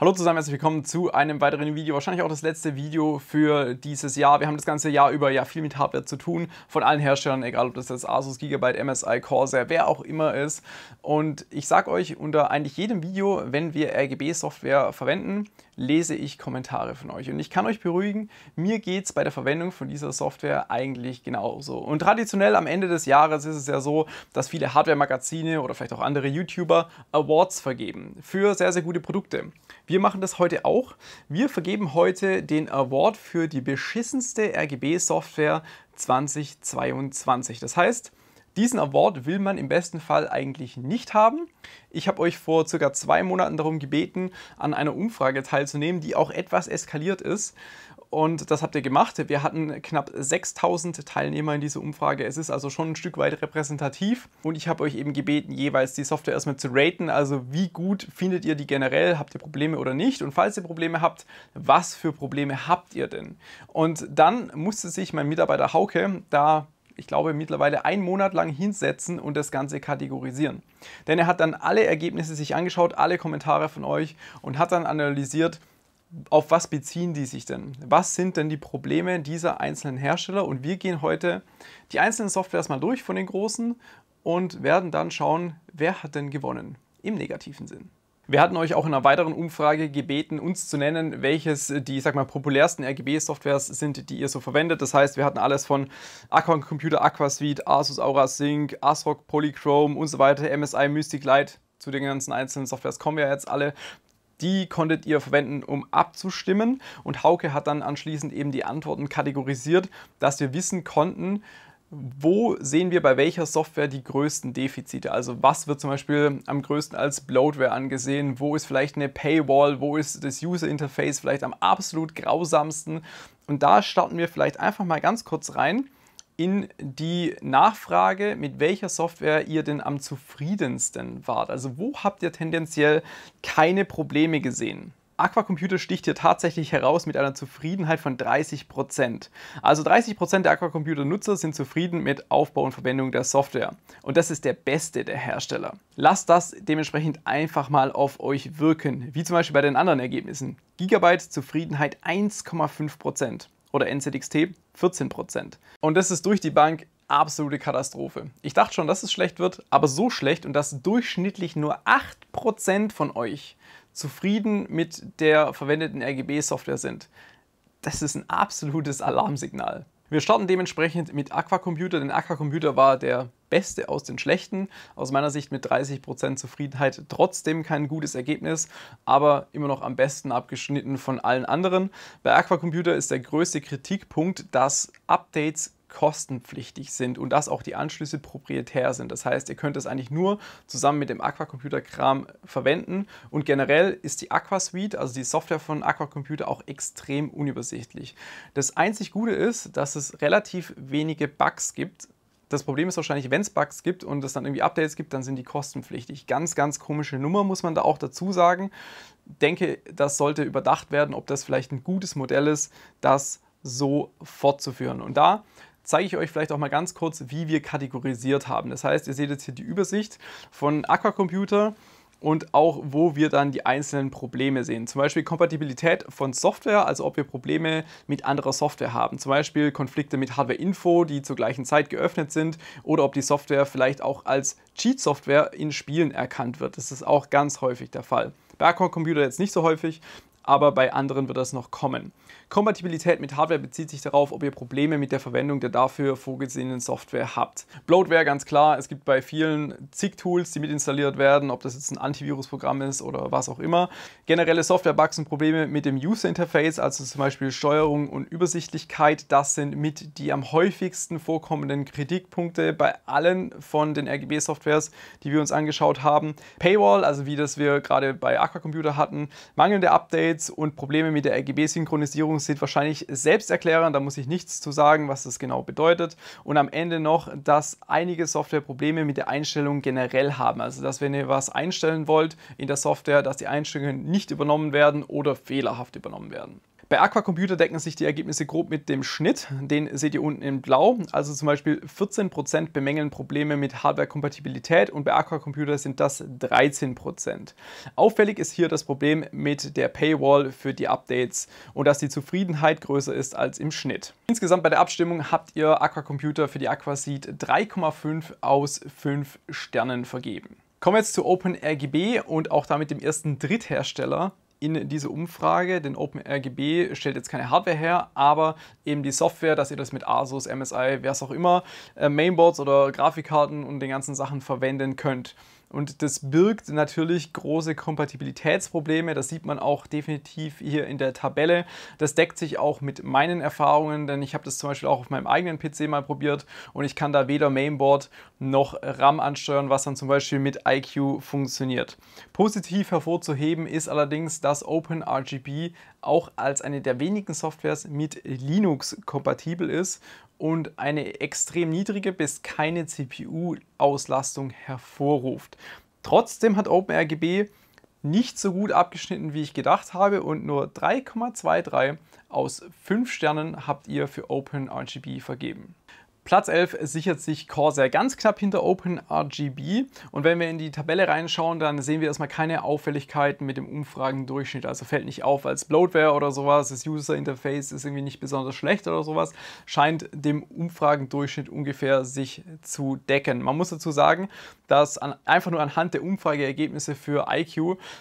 Hallo zusammen, herzlich willkommen zu einem weiteren Video. Wahrscheinlich auch das letzte Video für dieses Jahr. Wir haben das ganze Jahr über ja viel mit Hardware zu tun, von allen Herstellern, egal ob das jetzt Asus, Gigabyte, MSI, Corsair, wer auch immer ist. Und ich sage euch unter eigentlich jedem Video, wenn wir RGB-Software verwenden, lese ich Kommentare von euch. Und ich kann euch beruhigen, mir geht es bei der Verwendung von dieser Software eigentlich genauso. Und traditionell am Ende des Jahres ist es ja so, dass viele Hardware-Magazine oder vielleicht auch andere YouTuber Awards vergeben für sehr, sehr gute Produkte. Wir machen das heute auch. Wir vergeben heute den Award für die beschissenste RGB-Software 2022. Das heißt, diesen Award will man im besten Fall eigentlich nicht haben. Ich habe euch vor circa zwei Monaten darum gebeten, an einer Umfrage teilzunehmen, die auch etwas eskaliert ist. Und das habt ihr gemacht. Wir hatten knapp 6000 Teilnehmer in dieser Umfrage. Es ist also schon ein Stück weit repräsentativ. Und ich habe euch eben gebeten, jeweils die Software erstmal zu raten. Also wie gut findet ihr die generell? Habt ihr Probleme oder nicht? Und falls ihr Probleme habt, was für Probleme habt ihr denn? Und dann musste sich mein Mitarbeiter Hauke da ich glaube, mittlerweile einen Monat lang hinsetzen und das Ganze kategorisieren. Denn er hat dann alle Ergebnisse sich angeschaut, alle Kommentare von euch und hat dann analysiert, auf was beziehen die sich denn? Was sind denn die Probleme dieser einzelnen Hersteller? Und wir gehen heute die einzelnen Softwares mal durch von den großen und werden dann schauen, wer hat denn gewonnen im negativen Sinn. Wir hatten euch auch in einer weiteren Umfrage gebeten, uns zu nennen, welches die, sag mal, populärsten RGB-Softwares sind, die ihr so verwendet. Das heißt, wir hatten alles von Acorn Computer Aquasuite, Asus Aura Sync, ASRock Polychrome und so weiter, MSI Mystic Light. Zu den ganzen einzelnen Softwares kommen wir jetzt alle die konntet ihr verwenden, um abzustimmen. Und Hauke hat dann anschließend eben die Antworten kategorisiert, dass wir wissen konnten, wo sehen wir bei welcher Software die größten Defizite? Also was wird zum Beispiel am größten als Bloatware angesehen? Wo ist vielleicht eine Paywall? Wo ist das User Interface vielleicht am absolut grausamsten? Und da starten wir vielleicht einfach mal ganz kurz rein in die Nachfrage, mit welcher Software ihr denn am zufriedensten wart. Also wo habt ihr tendenziell keine Probleme gesehen? Aquacomputer sticht hier tatsächlich heraus mit einer Zufriedenheit von 30%. Also 30% der Aquacomputer-Nutzer sind zufrieden mit Aufbau und Verwendung der Software. Und das ist der beste der Hersteller. Lasst das dementsprechend einfach mal auf euch wirken, wie zum Beispiel bei den anderen Ergebnissen. Gigabyte Zufriedenheit 1,5% oder NZXT 14%. Und das ist durch die Bank absolute Katastrophe. Ich dachte schon, dass es schlecht wird, aber so schlecht und dass durchschnittlich nur 8% von euch zufrieden mit der verwendeten RGB-Software sind. Das ist ein absolutes Alarmsignal. Wir starten dementsprechend mit Aquacomputer, denn Aquacomputer war der beste aus den schlechten. Aus meiner Sicht mit 30% Zufriedenheit trotzdem kein gutes Ergebnis, aber immer noch am besten abgeschnitten von allen anderen. Bei Aquacomputer ist der größte Kritikpunkt, dass Updates kostenpflichtig sind und dass auch die Anschlüsse proprietär sind. Das heißt, ihr könnt es eigentlich nur zusammen mit dem aquacomputer Kram verwenden und generell ist die Aquasuite, also die Software von Aquacomputer, auch extrem unübersichtlich. Das einzig Gute ist, dass es relativ wenige Bugs gibt, das Problem ist wahrscheinlich, wenn es Bugs gibt und es dann irgendwie Updates gibt, dann sind die kostenpflichtig. Ganz, ganz komische Nummer, muss man da auch dazu sagen. Denke, das sollte überdacht werden, ob das vielleicht ein gutes Modell ist, das so fortzuführen. Und da zeige ich euch vielleicht auch mal ganz kurz, wie wir kategorisiert haben. Das heißt, ihr seht jetzt hier die Übersicht von Aquacomputer und auch, wo wir dann die einzelnen Probleme sehen. Zum Beispiel Kompatibilität von Software, also ob wir Probleme mit anderer Software haben. Zum Beispiel Konflikte mit Hardware-Info, die zur gleichen Zeit geöffnet sind oder ob die Software vielleicht auch als Cheat-Software in Spielen erkannt wird. Das ist auch ganz häufig der Fall. Bei Aquacomputer jetzt nicht so häufig, aber bei anderen wird das noch kommen. Kompatibilität mit Hardware bezieht sich darauf, ob ihr Probleme mit der Verwendung der dafür vorgesehenen Software habt. Bloatware ganz klar, es gibt bei vielen zig Tools, die mit installiert werden, ob das jetzt ein Antivirusprogramm ist oder was auch immer. Generelle Software-Bugs und Probleme mit dem User-Interface, also zum Beispiel Steuerung und Übersichtlichkeit, das sind mit die am häufigsten vorkommenden Kritikpunkte bei allen von den RGB-Softwares, die wir uns angeschaut haben. Paywall, also wie das wir gerade bei Aqua Computer hatten, mangelnde Updates und Probleme mit der RGB-Synchronisierung sind wahrscheinlich selbsterklärend, da muss ich nichts zu sagen, was das genau bedeutet. Und am Ende noch, dass einige Software Probleme mit der Einstellung generell haben. Also, dass wenn ihr was einstellen wollt in der Software, dass die Einstellungen nicht übernommen werden oder fehlerhaft übernommen werden. Bei Aquacomputer decken sich die Ergebnisse grob mit dem Schnitt, den seht ihr unten in blau. Also zum Beispiel 14% bemängeln Probleme mit Hardware-Kompatibilität und bei Aquacomputer sind das 13%. Auffällig ist hier das Problem mit der Paywall für die Updates und dass die Zufriedenheit größer ist als im Schnitt. Insgesamt bei der Abstimmung habt ihr Aquacomputer für die Aquaseed 3,5 aus 5 Sternen vergeben. Kommen wir jetzt zu OpenRGB und auch damit dem ersten Dritthersteller, in diese Umfrage, denn OpenRGB stellt jetzt keine Hardware her, aber eben die Software, dass ihr das mit Asus, MSI, wer es auch immer, äh, Mainboards oder Grafikkarten und den ganzen Sachen verwenden könnt. Und das birgt natürlich große Kompatibilitätsprobleme. Das sieht man auch definitiv hier in der Tabelle. Das deckt sich auch mit meinen Erfahrungen, denn ich habe das zum Beispiel auch auf meinem eigenen PC mal probiert und ich kann da weder Mainboard noch RAM ansteuern, was dann zum Beispiel mit IQ funktioniert. Positiv hervorzuheben ist allerdings, dass OpenRGB auch als eine der wenigen Softwares mit Linux kompatibel ist und eine extrem niedrige bis keine CPU-Auslastung hervorruft. Trotzdem hat OpenRGB nicht so gut abgeschnitten, wie ich gedacht habe und nur 3,23 aus 5 Sternen habt ihr für OpenRGB vergeben. Platz 11 sichert sich Corsair ganz knapp hinter OpenRGB und wenn wir in die Tabelle reinschauen, dann sehen wir erstmal keine Auffälligkeiten mit dem Umfragendurchschnitt, also fällt nicht auf als Bloatware oder sowas, das User Interface ist irgendwie nicht besonders schlecht oder sowas, scheint dem Umfragendurchschnitt ungefähr sich zu decken. Man muss dazu sagen, dass an, einfach nur anhand der Umfrageergebnisse für IQ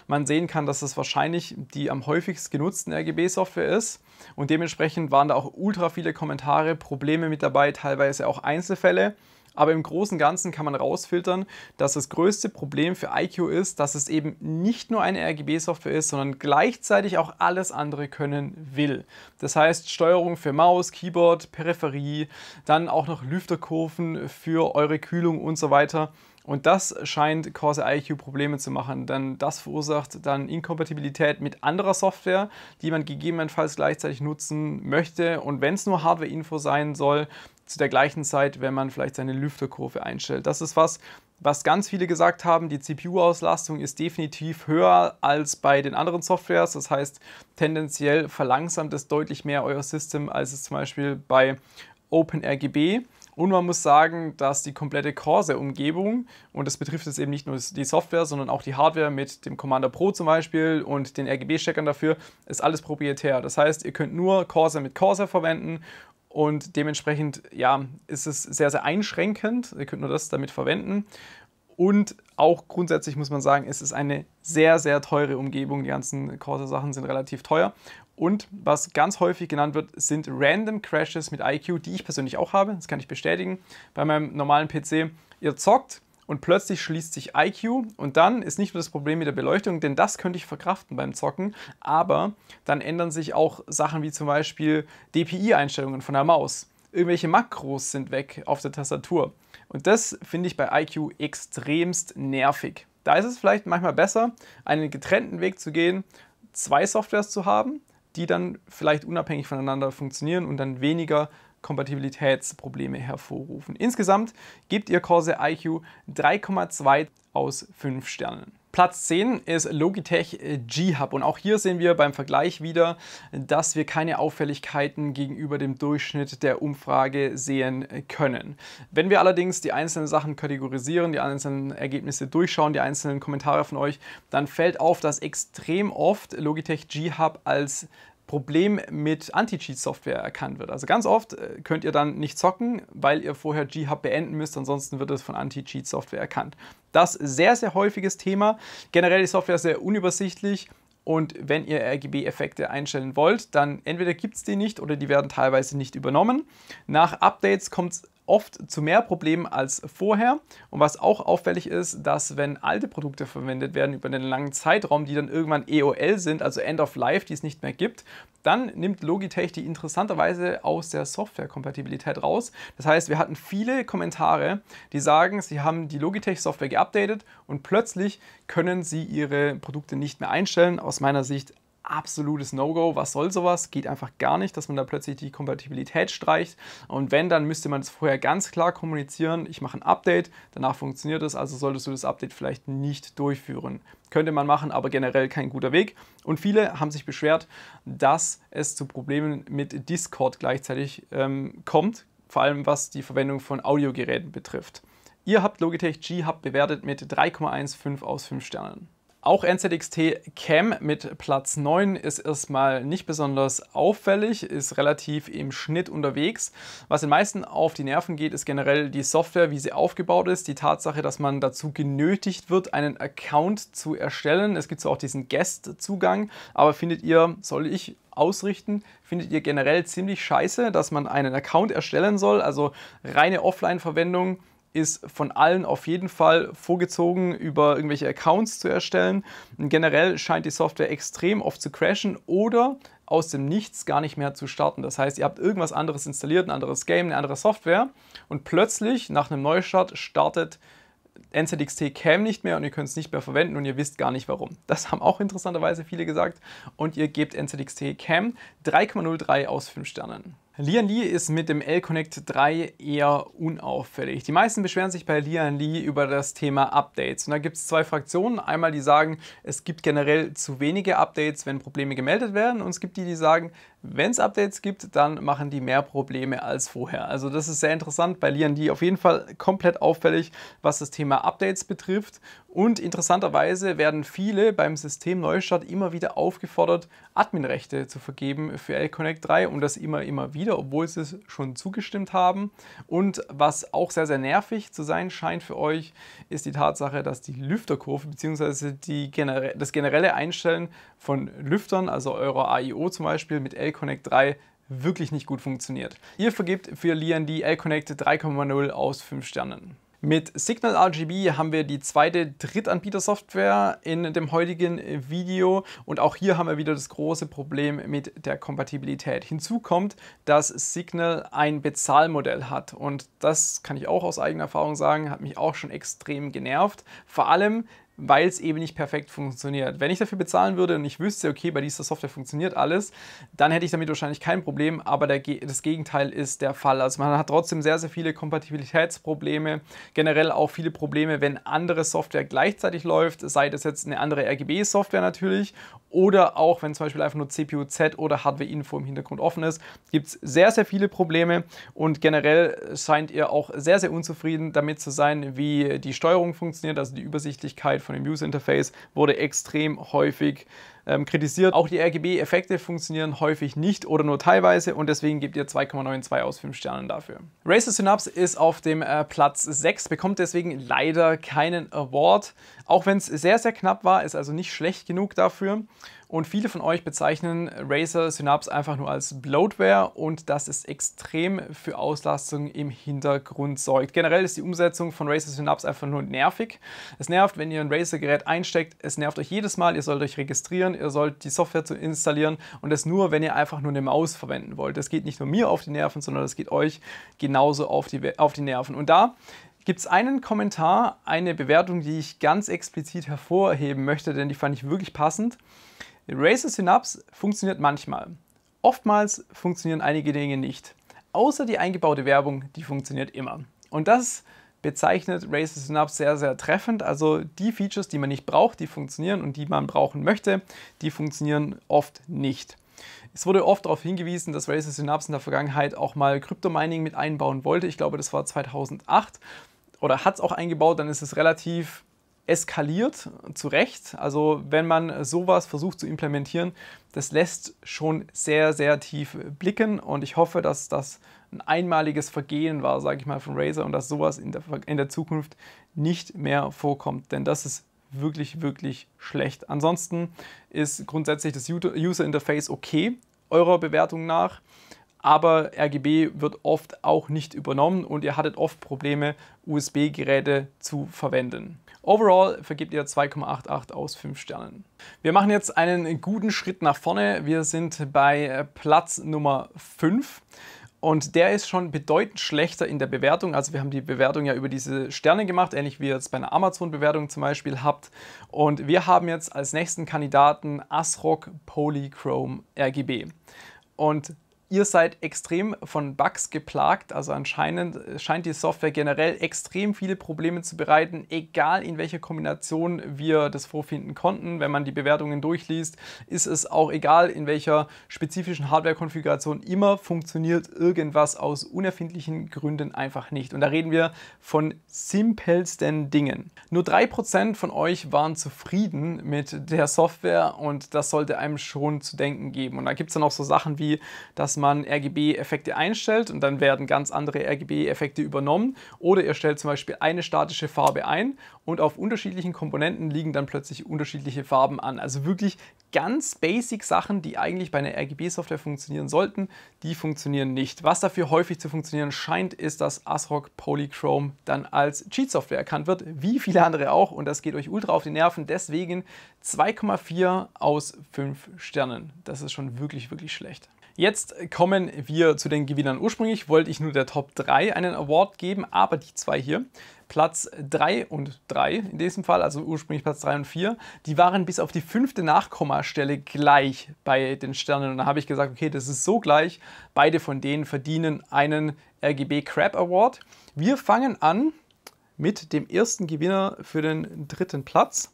man sehen kann, dass das wahrscheinlich die am häufigst genutzten RGB-Software ist und dementsprechend waren da auch ultra viele Kommentare, Probleme mit dabei, teilweise teilweise auch Einzelfälle. Aber im Großen und Ganzen kann man rausfiltern, dass das größte Problem für IQ ist, dass es eben nicht nur eine RGB-Software ist, sondern gleichzeitig auch alles andere können will. Das heißt Steuerung für Maus, Keyboard, Peripherie, dann auch noch Lüfterkurven für eure Kühlung und so weiter. Und das scheint Corsair IQ Probleme zu machen, denn das verursacht dann Inkompatibilität mit anderer Software, die man gegebenenfalls gleichzeitig nutzen möchte. Und wenn es nur Hardware-Info sein soll, zu der gleichen Zeit, wenn man vielleicht seine Lüfterkurve einstellt. Das ist was, was ganz viele gesagt haben, die CPU-Auslastung ist definitiv höher als bei den anderen Softwares. Das heißt, tendenziell verlangsamt es deutlich mehr euer System, als es zum Beispiel bei OpenRGB. Und man muss sagen, dass die komplette Corsair-Umgebung, und das betrifft jetzt eben nicht nur die Software, sondern auch die Hardware mit dem Commander Pro zum Beispiel und den RGB-Steckern dafür, ist alles proprietär. Das heißt, ihr könnt nur Corsair mit Corsair verwenden und dementsprechend ja, ist es sehr, sehr einschränkend. Ihr könnt nur das damit verwenden. Und auch grundsätzlich muss man sagen, es ist eine sehr, sehr teure Umgebung. Die ganzen Corsair-Sachen sind relativ teuer. Und was ganz häufig genannt wird, sind Random Crashes mit IQ, die ich persönlich auch habe. Das kann ich bestätigen. Bei meinem normalen PC, ihr zockt, und plötzlich schließt sich IQ und dann ist nicht nur das Problem mit der Beleuchtung, denn das könnte ich verkraften beim Zocken, aber dann ändern sich auch Sachen wie zum Beispiel DPI-Einstellungen von der Maus. Irgendwelche Makros sind weg auf der Tastatur. Und das finde ich bei IQ extremst nervig. Da ist es vielleicht manchmal besser, einen getrennten Weg zu gehen, zwei Softwares zu haben, die dann vielleicht unabhängig voneinander funktionieren und dann weniger Kompatibilitätsprobleme hervorrufen. Insgesamt gibt ihr Corsair IQ 3,2 aus 5 Sternen. Platz 10 ist Logitech G-Hub und auch hier sehen wir beim Vergleich wieder, dass wir keine Auffälligkeiten gegenüber dem Durchschnitt der Umfrage sehen können. Wenn wir allerdings die einzelnen Sachen kategorisieren, die einzelnen Ergebnisse durchschauen, die einzelnen Kommentare von euch, dann fällt auf, dass extrem oft Logitech G-Hub als Problem mit Anti-Cheat-Software erkannt wird. Also ganz oft äh, könnt ihr dann nicht zocken, weil ihr vorher G-Hub beenden müsst, ansonsten wird es von Anti-Cheat-Software erkannt. Das sehr, sehr häufiges Thema. Generell die Software ist sehr unübersichtlich und wenn ihr RGB-Effekte einstellen wollt, dann entweder gibt es die nicht oder die werden teilweise nicht übernommen. Nach Updates kommt es oft zu mehr Problemen als vorher. Und was auch auffällig ist, dass wenn alte Produkte verwendet werden über einen langen Zeitraum, die dann irgendwann EOL sind, also End of Life, die es nicht mehr gibt, dann nimmt Logitech die interessanterweise aus der Softwarekompatibilität raus. Das heißt, wir hatten viele Kommentare, die sagen, sie haben die Logitech-Software geupdatet und plötzlich können sie ihre Produkte nicht mehr einstellen. Aus meiner Sicht absolutes No-Go. Was soll sowas? Geht einfach gar nicht, dass man da plötzlich die Kompatibilität streicht. Und wenn, dann müsste man es vorher ganz klar kommunizieren. Ich mache ein Update, danach funktioniert es, also solltest du das Update vielleicht nicht durchführen. Könnte man machen, aber generell kein guter Weg. Und viele haben sich beschwert, dass es zu Problemen mit Discord gleichzeitig ähm, kommt, vor allem was die Verwendung von Audiogeräten betrifft. Ihr habt Logitech G-Hub bewertet mit 3,15 aus 5 Sternen. Auch NZXT Cam mit Platz 9 ist erstmal nicht besonders auffällig, ist relativ im Schnitt unterwegs. Was den meisten auf die Nerven geht, ist generell die Software, wie sie aufgebaut ist, die Tatsache, dass man dazu genötigt wird, einen Account zu erstellen. Es gibt zwar auch diesen Guest-Zugang, aber findet ihr, soll ich ausrichten, findet ihr generell ziemlich scheiße, dass man einen Account erstellen soll, also reine Offline-Verwendung ist von allen auf jeden Fall vorgezogen, über irgendwelche Accounts zu erstellen. Und generell scheint die Software extrem oft zu crashen oder aus dem Nichts gar nicht mehr zu starten. Das heißt, ihr habt irgendwas anderes installiert, ein anderes Game, eine andere Software und plötzlich nach einem Neustart startet NZXT Cam nicht mehr und ihr könnt es nicht mehr verwenden und ihr wisst gar nicht warum. Das haben auch interessanterweise viele gesagt und ihr gebt NZXT Cam 3,03 aus 5 Sternen. Lian Li ist mit dem L-Connect 3 eher unauffällig. Die meisten beschweren sich bei Lian Li über das Thema Updates. Und da gibt es zwei Fraktionen. Einmal die sagen, es gibt generell zu wenige Updates, wenn Probleme gemeldet werden. Und es gibt die, die sagen, wenn es Updates gibt, dann machen die mehr Probleme als vorher. Also das ist sehr interessant bei LeonD auf jeden Fall komplett auffällig, was das Thema Updates betrifft. Und interessanterweise werden viele beim Systemneustart immer wieder aufgefordert, Adminrechte zu vergeben für L-Connect 3 und das immer, immer wieder, obwohl sie es schon zugestimmt haben. Und was auch sehr, sehr nervig zu sein scheint für euch, ist die Tatsache, dass die Lüfterkurve bzw. Genere das generelle Einstellen von Lüftern, also eurer AIO zum Beispiel mit L L-Connect 3 wirklich nicht gut funktioniert. Ihr vergebt für Lian die L-Connect 3,0 aus 5 Sternen. Mit Signal RGB haben wir die zweite Drittanbieter-Software in dem heutigen Video und auch hier haben wir wieder das große Problem mit der Kompatibilität. Hinzu kommt, dass Signal ein Bezahlmodell hat und das kann ich auch aus eigener Erfahrung sagen, hat mich auch schon extrem genervt. Vor allem, weil es eben nicht perfekt funktioniert. Wenn ich dafür bezahlen würde und ich wüsste, okay, bei dieser Software funktioniert alles, dann hätte ich damit wahrscheinlich kein Problem, aber der, das Gegenteil ist der Fall. Also man hat trotzdem sehr, sehr viele Kompatibilitätsprobleme, generell auch viele Probleme, wenn andere Software gleichzeitig läuft, sei das jetzt eine andere RGB-Software natürlich oder auch wenn zum Beispiel einfach nur CPU-Z oder Hardware-Info im Hintergrund offen ist, gibt es sehr, sehr viele Probleme und generell scheint ihr auch sehr, sehr unzufrieden damit zu sein, wie die Steuerung funktioniert, also die Übersichtlichkeit von von dem User Interface wurde extrem häufig ähm, kritisiert. Auch die RGB-Effekte funktionieren häufig nicht oder nur teilweise und deswegen gebt ihr 2,92 aus 5 Sternen dafür. Racer Synapse ist auf dem äh, Platz 6, bekommt deswegen leider keinen Award, auch wenn es sehr, sehr knapp war, ist also nicht schlecht genug dafür. Und viele von euch bezeichnen Razer Synapse einfach nur als Bloatware und dass es extrem für Auslastung im Hintergrund sorgt. Generell ist die Umsetzung von Razer Synapse einfach nur nervig. Es nervt, wenn ihr ein Razer-Gerät einsteckt, es nervt euch jedes Mal, ihr sollt euch registrieren, ihr sollt die Software zu installieren und das nur, wenn ihr einfach nur eine Maus verwenden wollt. Das geht nicht nur mir auf die Nerven, sondern das geht euch genauso auf die, auf die Nerven. Und da gibt es einen Kommentar, eine Bewertung, die ich ganz explizit hervorheben möchte, denn die fand ich wirklich passend. Racer Synapse funktioniert manchmal. Oftmals funktionieren einige Dinge nicht. Außer die eingebaute Werbung, die funktioniert immer. Und das bezeichnet Racer Synapse sehr, sehr treffend. Also die Features, die man nicht braucht, die funktionieren und die man brauchen möchte, die funktionieren oft nicht. Es wurde oft darauf hingewiesen, dass Racer Synapse in der Vergangenheit auch mal Kryptomining mit einbauen wollte. Ich glaube, das war 2008 oder hat es auch eingebaut. Dann ist es relativ eskaliert, zu Recht. Also wenn man sowas versucht zu implementieren, das lässt schon sehr, sehr tief blicken und ich hoffe, dass das ein einmaliges Vergehen war, sage ich mal, von Razer und dass sowas in der, in der Zukunft nicht mehr vorkommt, denn das ist wirklich, wirklich schlecht. Ansonsten ist grundsätzlich das User Interface okay, eurer Bewertung nach aber RGB wird oft auch nicht übernommen und ihr hattet oft Probleme, USB-Geräte zu verwenden. Overall vergebt ihr 2,88 aus 5 Sternen. Wir machen jetzt einen guten Schritt nach vorne. Wir sind bei äh, Platz Nummer 5. Und der ist schon bedeutend schlechter in der Bewertung. Also wir haben die Bewertung ja über diese Sterne gemacht, ähnlich wie ihr es bei einer Amazon-Bewertung zum Beispiel habt. Und wir haben jetzt als nächsten Kandidaten ASRock Polychrome RGB. Und ihr seid extrem von Bugs geplagt, also anscheinend äh, scheint die Software generell extrem viele Probleme zu bereiten, egal in welcher Kombination wir das vorfinden konnten. Wenn man die Bewertungen durchliest, ist es auch egal, in welcher spezifischen Hardware-Konfiguration immer funktioniert irgendwas aus unerfindlichen Gründen einfach nicht. Und da reden wir von simpelsten Dingen. Nur 3% von euch waren zufrieden mit der Software und das sollte einem schon zu denken geben. Und da gibt es dann auch so Sachen wie, dass man RGB-Effekte einstellt und dann werden ganz andere RGB-Effekte übernommen. Oder ihr stellt zum Beispiel eine statische Farbe ein und auf unterschiedlichen Komponenten liegen dann plötzlich unterschiedliche Farben an. Also wirklich ganz basic Sachen, die eigentlich bei einer RGB-Software funktionieren sollten, die funktionieren nicht. Was dafür häufig zu funktionieren scheint, ist, dass ASRock Polychrome dann als Cheat-Software erkannt wird, wie viele andere auch. Und das geht euch ultra auf die Nerven. Deswegen 2,4 aus 5 Sternen. Das ist schon wirklich, wirklich schlecht. Jetzt kommen wir zu den Gewinnern. Ursprünglich wollte ich nur der Top 3 einen Award geben, aber die zwei hier, Platz 3 und 3 in diesem Fall, also ursprünglich Platz 3 und 4, die waren bis auf die fünfte Nachkommastelle gleich bei den Sternen. Und da habe ich gesagt, okay, das ist so gleich. Beide von denen verdienen einen RGB Crab Award. Wir fangen an mit dem ersten Gewinner für den dritten Platz.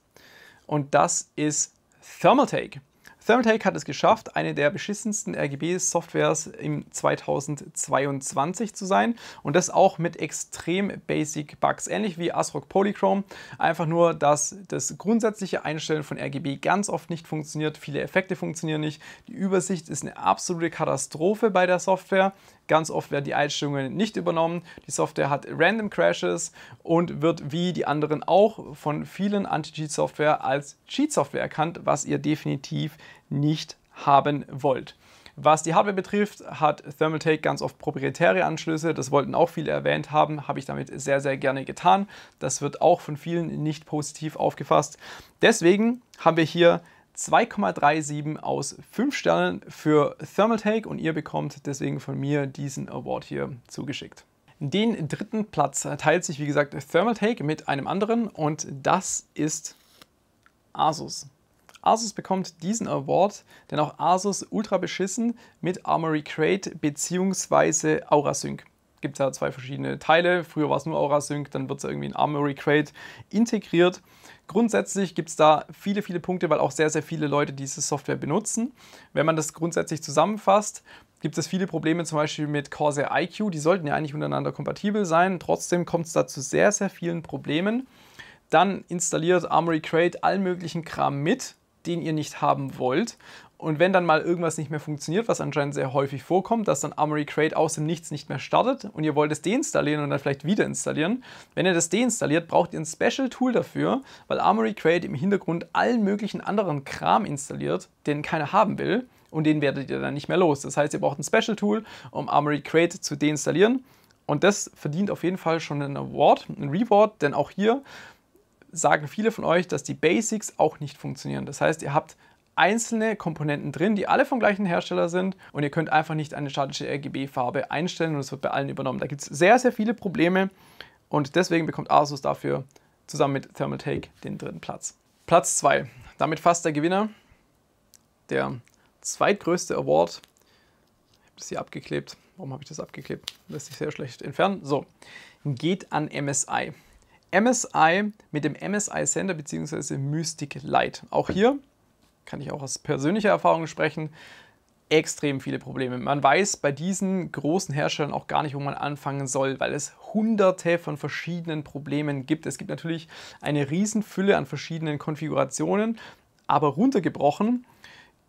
Und das ist Thermaltake. Thermaltake hat es geschafft, eine der beschissensten RGB-Softwares im 2022 zu sein und das auch mit extrem basic Bugs, ähnlich wie ASRock Polychrome. Einfach nur, dass das grundsätzliche Einstellen von RGB ganz oft nicht funktioniert, viele Effekte funktionieren nicht, die Übersicht ist eine absolute Katastrophe bei der Software. Ganz oft werden die Einstellungen nicht übernommen. Die Software hat random Crashes und wird wie die anderen auch von vielen Anti-Cheat-Software als Cheat-Software erkannt, was ihr definitiv nicht haben wollt. Was die Hardware betrifft, hat Thermaltake ganz oft proprietäre Anschlüsse. Das wollten auch viele erwähnt haben, habe ich damit sehr, sehr gerne getan. Das wird auch von vielen nicht positiv aufgefasst. Deswegen haben wir hier 2,37 aus 5 Sternen für Thermaltake und ihr bekommt deswegen von mir diesen Award hier zugeschickt. Den dritten Platz teilt sich, wie gesagt, Thermaltake mit einem anderen und das ist Asus. Asus bekommt diesen Award, denn auch Asus ultra beschissen mit Armory Crate bzw. AuraSync gibt es ja zwei verschiedene Teile. Früher war es nur AuraSync, dann wird es irgendwie in Armory Crate integriert. Grundsätzlich gibt es da viele, viele Punkte, weil auch sehr, sehr viele Leute diese Software benutzen. Wenn man das grundsätzlich zusammenfasst, gibt es viele Probleme zum Beispiel mit Corsair IQ. Die sollten ja eigentlich untereinander kompatibel sein. Trotzdem kommt es da zu sehr, sehr vielen Problemen. Dann installiert Armory Crate allen möglichen Kram mit, den ihr nicht haben wollt. Und wenn dann mal irgendwas nicht mehr funktioniert, was anscheinend sehr häufig vorkommt, dass dann Armory Crate aus dem Nichts nicht mehr startet und ihr wollt es deinstallieren und dann vielleicht wieder installieren, wenn ihr das deinstalliert, braucht ihr ein Special-Tool dafür, weil Armory Crate im Hintergrund allen möglichen anderen Kram installiert, den keiner haben will und den werdet ihr dann nicht mehr los. Das heißt, ihr braucht ein Special-Tool, um Armory Crate zu deinstallieren und das verdient auf jeden Fall schon einen Award, einen Reward, denn auch hier sagen viele von euch, dass die Basics auch nicht funktionieren. Das heißt, ihr habt einzelne Komponenten drin, die alle vom gleichen Hersteller sind und ihr könnt einfach nicht eine statische RGB-Farbe einstellen und es wird bei allen übernommen. Da gibt es sehr, sehr viele Probleme und deswegen bekommt Asus dafür zusammen mit Thermaltake den dritten Platz. Platz 2, damit fast der Gewinner, der zweitgrößte Award. Ich habe das hier abgeklebt. Warum habe ich das abgeklebt? Lässt sich sehr schlecht entfernen. So, geht an MSI. MSI mit dem MSI Sender bzw. Mystic Light. Auch hier kann ich auch aus persönlicher Erfahrung sprechen, extrem viele Probleme. Man weiß bei diesen großen Herstellern auch gar nicht, wo man anfangen soll, weil es hunderte von verschiedenen Problemen gibt. Es gibt natürlich eine Riesenfülle an verschiedenen Konfigurationen, aber runtergebrochen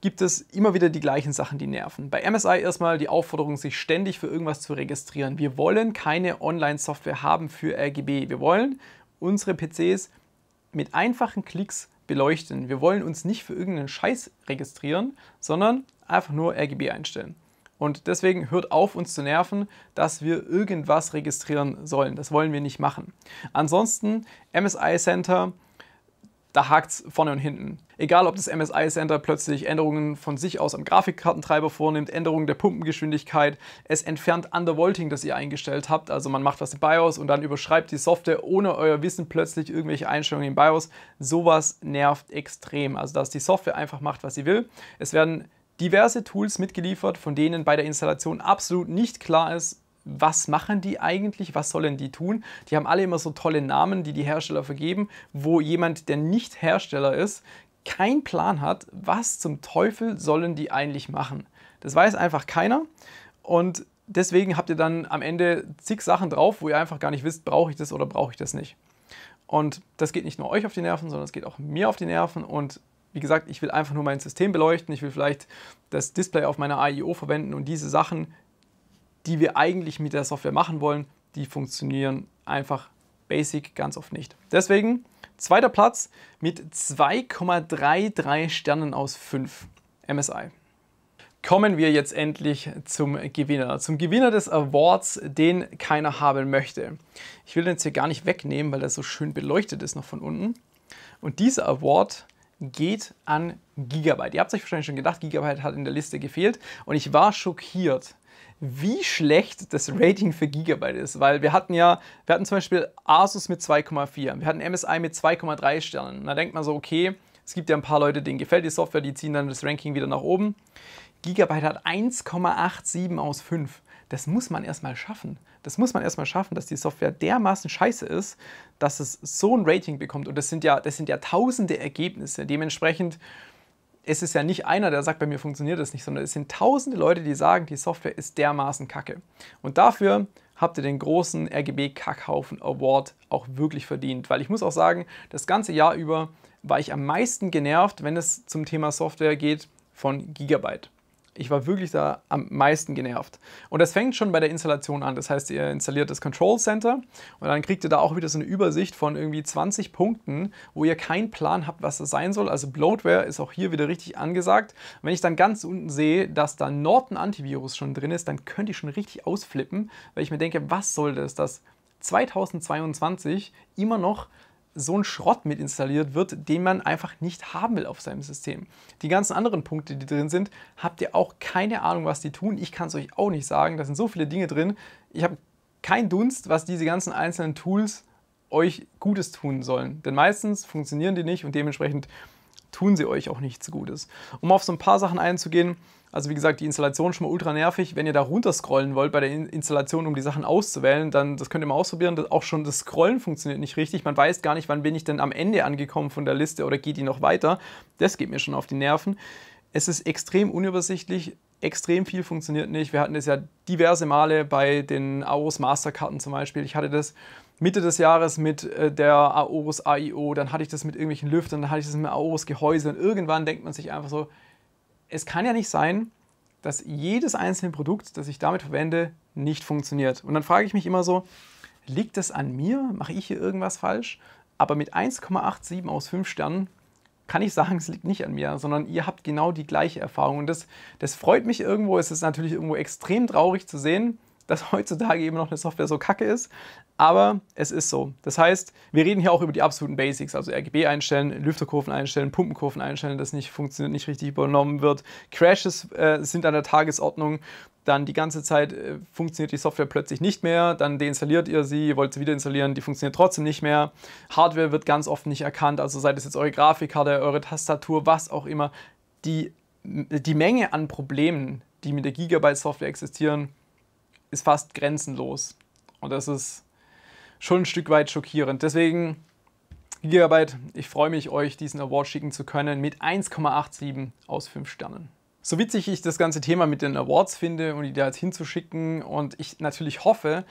gibt es immer wieder die gleichen Sachen, die nerven. Bei MSI erstmal die Aufforderung, sich ständig für irgendwas zu registrieren. Wir wollen keine Online-Software haben für RGB. Wir wollen unsere PCs mit einfachen Klicks beleuchten. Wir wollen uns nicht für irgendeinen Scheiß registrieren, sondern einfach nur RGB einstellen. Und deswegen hört auf, uns zu nerven, dass wir irgendwas registrieren sollen. Das wollen wir nicht machen. Ansonsten, MSI Center da hakt es vorne und hinten. Egal, ob das MSI Center plötzlich Änderungen von sich aus am Grafikkartentreiber vornimmt, Änderungen der Pumpengeschwindigkeit, es entfernt Undervolting, das ihr eingestellt habt, also man macht was im BIOS und dann überschreibt die Software ohne euer Wissen plötzlich irgendwelche Einstellungen im BIOS. Sowas nervt extrem, also dass die Software einfach macht, was sie will. Es werden diverse Tools mitgeliefert, von denen bei der Installation absolut nicht klar ist, was machen die eigentlich, was sollen die tun. Die haben alle immer so tolle Namen, die die Hersteller vergeben, wo jemand, der nicht Hersteller ist, keinen Plan hat, was zum Teufel sollen die eigentlich machen. Das weiß einfach keiner und deswegen habt ihr dann am Ende zig Sachen drauf, wo ihr einfach gar nicht wisst, brauche ich das oder brauche ich das nicht. Und das geht nicht nur euch auf die Nerven, sondern es geht auch mir auf die Nerven und wie gesagt, ich will einfach nur mein System beleuchten, ich will vielleicht das Display auf meiner AIO verwenden und diese Sachen die wir eigentlich mit der Software machen wollen, die funktionieren einfach basic ganz oft nicht. Deswegen zweiter Platz mit 2,33 Sternen aus 5 MSI. Kommen wir jetzt endlich zum Gewinner. Zum Gewinner des Awards, den keiner haben möchte. Ich will den jetzt hier gar nicht wegnehmen, weil er so schön beleuchtet ist noch von unten. Und dieser Award geht an Gigabyte. Ihr habt euch wahrscheinlich schon gedacht, Gigabyte hat in der Liste gefehlt. Und ich war schockiert, wie schlecht das Rating für Gigabyte ist, weil wir hatten ja, wir hatten zum Beispiel Asus mit 2,4, wir hatten MSI mit 2,3 Sternen. Da denkt man so, okay, es gibt ja ein paar Leute, denen gefällt die Software, die ziehen dann das Ranking wieder nach oben. Gigabyte hat 1,87 aus 5. Das muss man erstmal schaffen. Das muss man erstmal schaffen, dass die Software dermaßen scheiße ist, dass es so ein Rating bekommt. Und das sind ja, das sind ja tausende Ergebnisse. Dementsprechend es ist ja nicht einer, der sagt, bei mir funktioniert das nicht, sondern es sind tausende Leute, die sagen, die Software ist dermaßen kacke. Und dafür habt ihr den großen RGB-Kackhaufen Award auch wirklich verdient. Weil ich muss auch sagen, das ganze Jahr über war ich am meisten genervt, wenn es zum Thema Software geht, von Gigabyte ich war wirklich da am meisten genervt. Und das fängt schon bei der Installation an. Das heißt, ihr installiert das Control Center und dann kriegt ihr da auch wieder so eine Übersicht von irgendwie 20 Punkten, wo ihr keinen Plan habt, was das sein soll. Also Bloatware ist auch hier wieder richtig angesagt. Und wenn ich dann ganz unten sehe, dass da Norton Antivirus schon drin ist, dann könnte ich schon richtig ausflippen, weil ich mir denke, was soll das, dass 2022 immer noch so ein Schrott mit installiert wird, den man einfach nicht haben will auf seinem System. Die ganzen anderen Punkte, die drin sind, habt ihr auch keine Ahnung, was die tun. Ich kann es euch auch nicht sagen. Da sind so viele Dinge drin. Ich habe keinen Dunst, was diese ganzen einzelnen Tools euch Gutes tun sollen. Denn meistens funktionieren die nicht und dementsprechend tun sie euch auch nichts Gutes. Um auf so ein paar Sachen einzugehen, also wie gesagt, die Installation ist schon mal ultra nervig. Wenn ihr da runterscrollen wollt bei der Installation, um die Sachen auszuwählen, dann das könnt ihr mal ausprobieren. auch schon das Scrollen funktioniert nicht richtig. Man weiß gar nicht, wann bin ich denn am Ende angekommen von der Liste oder geht die noch weiter. Das geht mir schon auf die Nerven. Es ist extrem unübersichtlich, extrem viel funktioniert nicht. Wir hatten das ja diverse Male bei den Aorus Masterkarten zum Beispiel. Ich hatte das Mitte des Jahres mit äh, der Aorus AIO, dann hatte ich das mit irgendwelchen Lüftern, dann hatte ich das mit Aorus Gehäuse und irgendwann denkt man sich einfach so, es kann ja nicht sein, dass jedes einzelne Produkt, das ich damit verwende, nicht funktioniert. Und dann frage ich mich immer so, liegt das an mir? Mache ich hier irgendwas falsch? Aber mit 1,87 aus 5 Sternen kann ich sagen, es liegt nicht an mir, sondern ihr habt genau die gleiche Erfahrung. Und das, das freut mich irgendwo. Es ist natürlich irgendwo extrem traurig zu sehen, dass heutzutage eben noch eine Software so kacke ist, aber es ist so. Das heißt, wir reden hier auch über die absoluten Basics, also RGB einstellen, Lüfterkurven einstellen, Pumpenkurven einstellen, das nicht funktioniert, nicht richtig übernommen wird. Crashes äh, sind an der Tagesordnung. Dann die ganze Zeit äh, funktioniert die Software plötzlich nicht mehr, dann deinstalliert ihr sie, wollt sie wieder installieren, die funktioniert trotzdem nicht mehr. Hardware wird ganz oft nicht erkannt, also sei das jetzt eure Grafikkarte, eure Tastatur, was auch immer. Die, die Menge an Problemen, die mit der Gigabyte-Software existieren, ist fast grenzenlos. Und das ist schon ein Stück weit schockierend. Deswegen, Gigabyte, ich freue mich, euch diesen Award schicken zu können mit 1,87 aus 5 Sternen. So witzig ich das ganze Thema mit den Awards finde und um die da jetzt hinzuschicken und ich natürlich hoffe,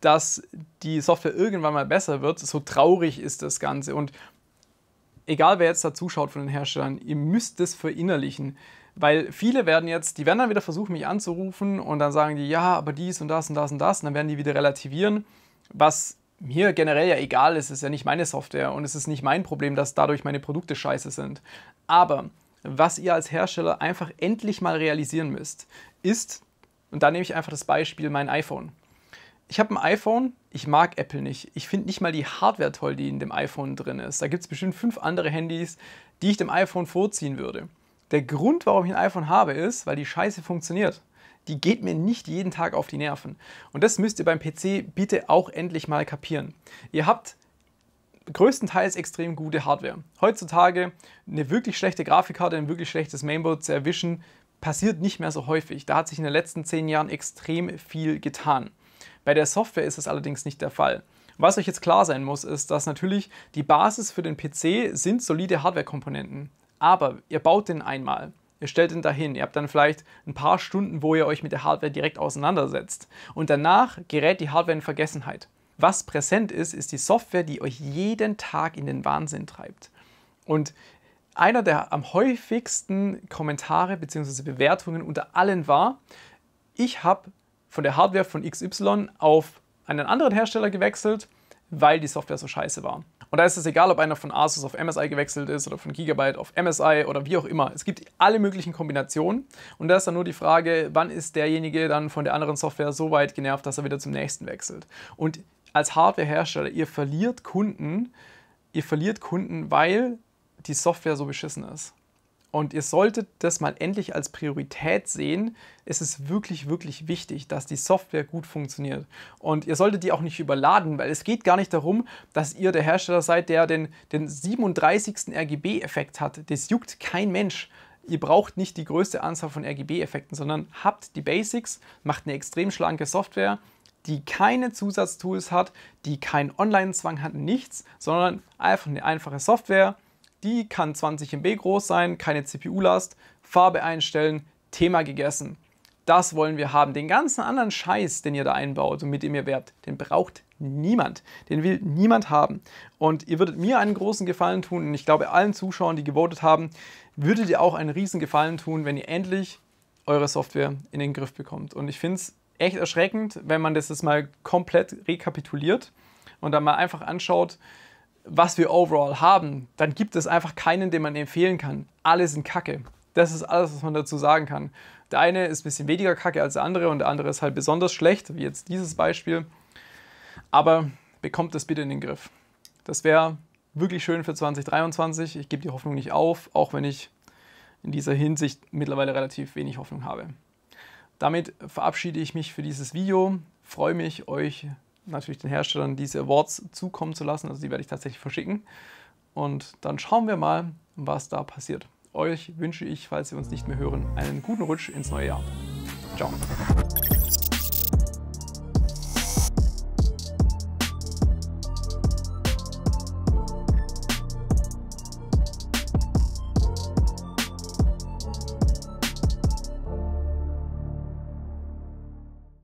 dass die Software irgendwann mal besser wird, so traurig ist das Ganze. Und egal wer jetzt da zuschaut von den Herstellern, ihr müsst es verinnerlichen. Weil viele werden jetzt, die werden dann wieder versuchen, mich anzurufen und dann sagen die, ja, aber dies und das und das und das und dann werden die wieder relativieren, was mir generell ja egal ist, es ist ja nicht meine Software und es ist nicht mein Problem, dass dadurch meine Produkte scheiße sind. Aber was ihr als Hersteller einfach endlich mal realisieren müsst, ist, und da nehme ich einfach das Beispiel mein iPhone. Ich habe ein iPhone, ich mag Apple nicht. Ich finde nicht mal die Hardware toll, die in dem iPhone drin ist. Da gibt es bestimmt fünf andere Handys, die ich dem iPhone vorziehen würde. Der Grund, warum ich ein iPhone habe, ist, weil die Scheiße funktioniert. Die geht mir nicht jeden Tag auf die Nerven. Und das müsst ihr beim PC bitte auch endlich mal kapieren. Ihr habt größtenteils extrem gute Hardware. Heutzutage eine wirklich schlechte Grafikkarte, ein wirklich schlechtes Mainboard zu erwischen, passiert nicht mehr so häufig. Da hat sich in den letzten zehn Jahren extrem viel getan. Bei der Software ist es allerdings nicht der Fall. Was euch jetzt klar sein muss, ist, dass natürlich die Basis für den PC sind solide Hardwarekomponenten. komponenten aber ihr baut den einmal, ihr stellt ihn dahin, ihr habt dann vielleicht ein paar Stunden, wo ihr euch mit der Hardware direkt auseinandersetzt. Und danach gerät die Hardware in Vergessenheit. Was präsent ist, ist die Software, die euch jeden Tag in den Wahnsinn treibt. Und einer der am häufigsten Kommentare bzw. Bewertungen unter allen war, ich habe von der Hardware von XY auf einen anderen Hersteller gewechselt weil die Software so scheiße war. Und da ist es egal, ob einer von Asus auf MSI gewechselt ist oder von Gigabyte auf MSI oder wie auch immer. Es gibt alle möglichen Kombinationen und da ist dann nur die Frage, wann ist derjenige dann von der anderen Software so weit genervt, dass er wieder zum nächsten wechselt. Und als Hardwarehersteller, ihr verliert Kunden, ihr verliert Kunden, weil die Software so beschissen ist. Und ihr solltet das mal endlich als Priorität sehen. Es ist wirklich, wirklich wichtig, dass die Software gut funktioniert. Und ihr solltet die auch nicht überladen, weil es geht gar nicht darum, dass ihr der Hersteller seid, der den, den 37. RGB-Effekt hat. Das juckt kein Mensch. Ihr braucht nicht die größte Anzahl von RGB-Effekten, sondern habt die Basics, macht eine extrem schlanke Software, die keine Zusatztools hat, die keinen Online-Zwang hat, nichts, sondern einfach eine einfache Software die kann 20 MB groß sein, keine CPU-Last, Farbe einstellen, Thema gegessen. Das wollen wir haben. Den ganzen anderen Scheiß, den ihr da einbaut und mit dem ihr werbt, den braucht niemand. Den will niemand haben. Und ihr würdet mir einen großen Gefallen tun und ich glaube allen Zuschauern, die gewotet haben, würdet ihr auch einen riesen Gefallen tun, wenn ihr endlich eure Software in den Griff bekommt. Und ich finde es echt erschreckend, wenn man das jetzt mal komplett rekapituliert und dann mal einfach anschaut, was wir overall haben, dann gibt es einfach keinen, den man empfehlen kann. Alle sind kacke. Das ist alles, was man dazu sagen kann. Der eine ist ein bisschen weniger kacke als der andere und der andere ist halt besonders schlecht, wie jetzt dieses Beispiel. Aber bekommt das bitte in den Griff. Das wäre wirklich schön für 2023. Ich gebe die Hoffnung nicht auf, auch wenn ich in dieser Hinsicht mittlerweile relativ wenig Hoffnung habe. Damit verabschiede ich mich für dieses Video. Freue mich, euch natürlich den Herstellern diese Awards zukommen zu lassen. Also die werde ich tatsächlich verschicken. Und dann schauen wir mal, was da passiert. Euch wünsche ich, falls wir uns nicht mehr hören, einen guten Rutsch ins neue Jahr. Ciao.